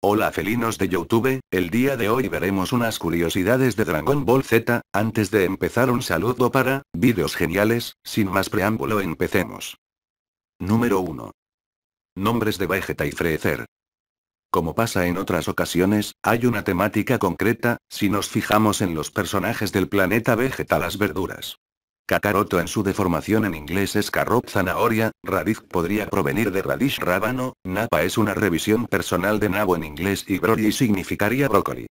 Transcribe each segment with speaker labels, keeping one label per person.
Speaker 1: Hola felinos de Youtube, el día de hoy veremos unas curiosidades de Dragon Ball Z, antes de empezar un saludo para, vídeos geniales, sin más preámbulo empecemos. Número 1. Nombres de Vegeta y Freezer. Como pasa en otras ocasiones, hay una temática concreta, si nos fijamos en los personajes del planeta Vegeta las verduras. Kakaroto en su deformación en inglés es carrot zanahoria, Radish podría provenir de radish rábano, napa es una revisión personal de nabo en inglés y broccoli significaría brócoli.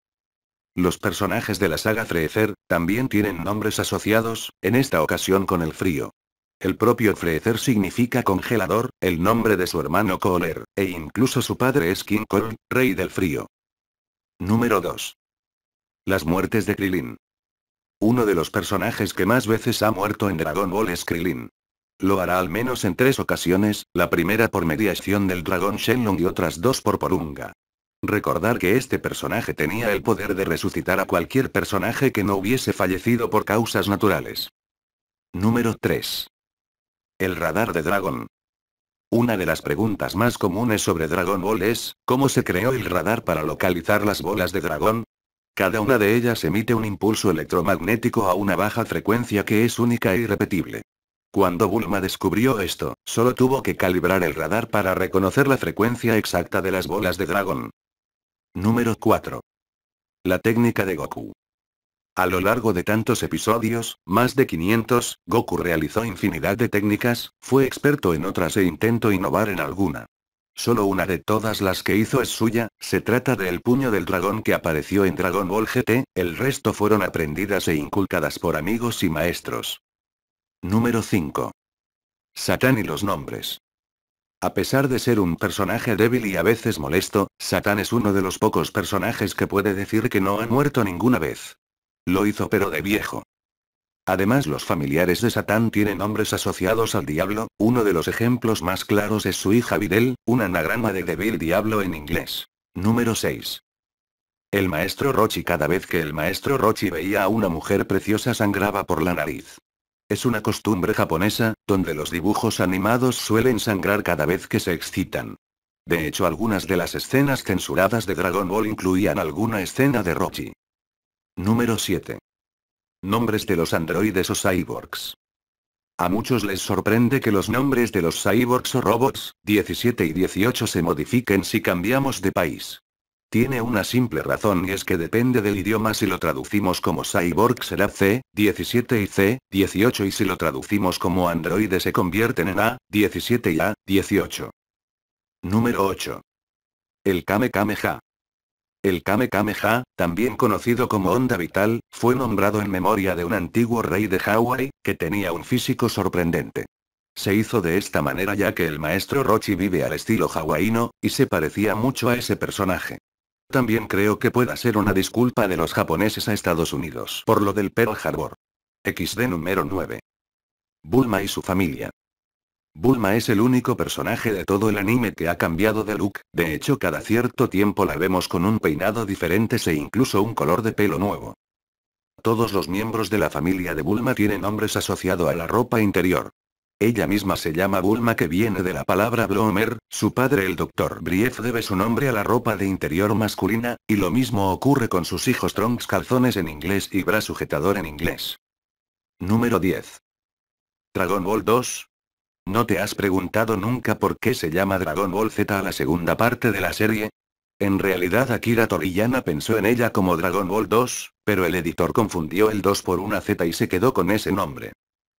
Speaker 1: Los personajes de la saga Freezer, también tienen nombres asociados, en esta ocasión con el frío. El propio Freezer significa congelador, el nombre de su hermano Kohler, e incluso su padre es King Kong, rey del frío. Número 2. Las muertes de Krilin. Uno de los personajes que más veces ha muerto en Dragon Ball es Krillin. Lo hará al menos en tres ocasiones, la primera por mediación del dragón Shenlong y otras dos por Porunga. Recordar que este personaje tenía el poder de resucitar a cualquier personaje que no hubiese fallecido por causas naturales. Número 3. El radar de dragón. Una de las preguntas más comunes sobre Dragon Ball es, ¿cómo se creó el radar para localizar las bolas de dragón? Cada una de ellas emite un impulso electromagnético a una baja frecuencia que es única e irrepetible. Cuando Bulma descubrió esto, solo tuvo que calibrar el radar para reconocer la frecuencia exacta de las bolas de dragón. Número 4. La técnica de Goku. A lo largo de tantos episodios, más de 500, Goku realizó infinidad de técnicas, fue experto en otras e intentó innovar en alguna. Solo una de todas las que hizo es suya, se trata del puño del dragón que apareció en Dragon Ball GT, el resto fueron aprendidas e inculcadas por amigos y maestros. Número 5. Satán y los nombres. A pesar de ser un personaje débil y a veces molesto, Satán es uno de los pocos personajes que puede decir que no ha muerto ninguna vez. Lo hizo pero de viejo. Además los familiares de Satán tienen nombres asociados al diablo, uno de los ejemplos más claros es su hija Videl, un anagrama de Devil Diablo en inglés. Número 6. El maestro Rochi cada vez que el maestro Rochi veía a una mujer preciosa sangraba por la nariz. Es una costumbre japonesa, donde los dibujos animados suelen sangrar cada vez que se excitan. De hecho algunas de las escenas censuradas de Dragon Ball incluían alguna escena de Rochi. Número 7. Nombres de los androides o cyborgs. A muchos les sorprende que los nombres de los cyborgs o robots, 17 y 18 se modifiquen si cambiamos de país. Tiene una simple razón y es que depende del idioma si lo traducimos como cyborg será C, 17 y C, 18 y si lo traducimos como androides se convierten en A, 17 y A, 18. Número 8. El Kame Kameha. El Kame Kameha, también conocido como Onda Vital, fue nombrado en memoria de un antiguo rey de Hawái, que tenía un físico sorprendente. Se hizo de esta manera ya que el maestro Rochi vive al estilo hawaíno, y se parecía mucho a ese personaje. También creo que pueda ser una disculpa de los japoneses a Estados Unidos por lo del Pearl Harbor. XD número 9. Bulma y su familia. Bulma es el único personaje de todo el anime que ha cambiado de look, de hecho cada cierto tiempo la vemos con un peinado diferente e incluso un color de pelo nuevo. Todos los miembros de la familia de Bulma tienen nombres asociados a la ropa interior. Ella misma se llama Bulma que viene de la palabra Bloomer, su padre el Dr. Brief debe su nombre a la ropa de interior masculina, y lo mismo ocurre con sus hijos Trunks calzones en inglés y bra sujetador en inglés. Número 10. Dragon Ball 2, ¿No te has preguntado nunca por qué se llama Dragon Ball Z a la segunda parte de la serie? En realidad Akira Toriyama pensó en ella como Dragon Ball 2, pero el editor confundió el 2 por una Z y se quedó con ese nombre.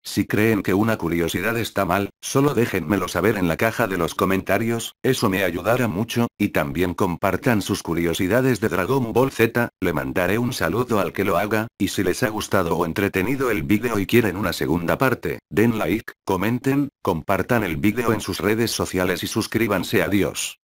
Speaker 1: Si creen que una curiosidad está mal, solo déjenmelo saber en la caja de los comentarios, eso me ayudará mucho, y también compartan sus curiosidades de Dragon Ball Z, le mandaré un saludo al que lo haga, y si les ha gustado o entretenido el vídeo y quieren una segunda parte, den like, comenten, compartan el vídeo en sus redes sociales y suscríbanse adiós.